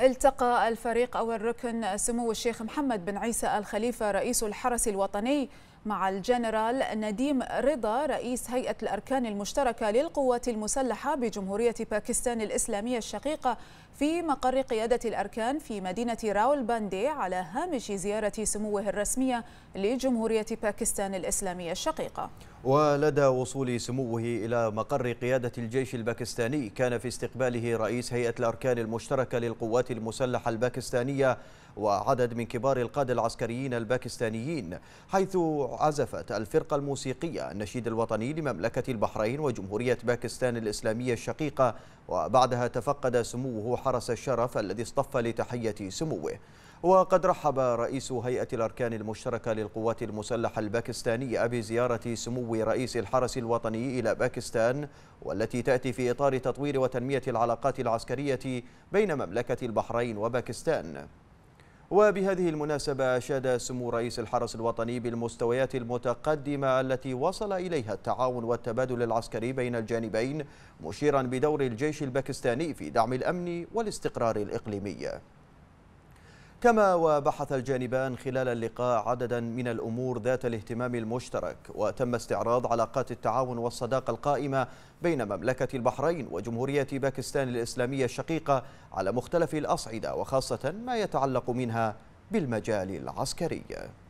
التقى الفريق أو الركن سمو الشيخ محمد بن عيسى الخليفة رئيس الحرس الوطني مع الجنرال نديم رضا رئيس هيئة الأركان المشتركة للقوات المسلحة بجمهورية باكستان الإسلامية الشقيقة في مقر قيادة الأركان في مدينة راول باندي على هامش زيارة سموه الرسمية لجمهورية باكستان الإسلامية الشقيقة ولدى وصول سموه إلى مقر قيادة الجيش الباكستاني كان في استقباله رئيس هيئة الأركان المشتركة للقوات المسلحة الباكستانية وعدد من كبار القادة العسكريين الباكستانيين حيث عزفت الفرقة الموسيقية النشيد الوطني لمملكة البحرين وجمهورية باكستان الإسلامية الشقيقة وبعدها تفقد سموه حرس الشرف الذي اصطف لتحية سموه وقد رحب رئيس هيئة الأركان المشتركة للقوات المسلحة الباكستانية بزيارة سمو رئيس الحرس الوطني إلى باكستان والتي تأتي في إطار تطوير وتنمية العلاقات العسكرية بين مملكة البحرين وباكستان وبهذه المناسبة أشاد سمو رئيس الحرس الوطني بالمستويات المتقدمة التي وصل إليها التعاون والتبادل العسكري بين الجانبين مشيرا بدور الجيش الباكستاني في دعم الأمن والاستقرار الإقليمي كما وبحث الجانبان خلال اللقاء عددا من الأمور ذات الاهتمام المشترك وتم استعراض علاقات التعاون والصداقة القائمة بين مملكة البحرين وجمهورية باكستان الإسلامية الشقيقة على مختلف الأصعدة وخاصة ما يتعلق منها بالمجال العسكري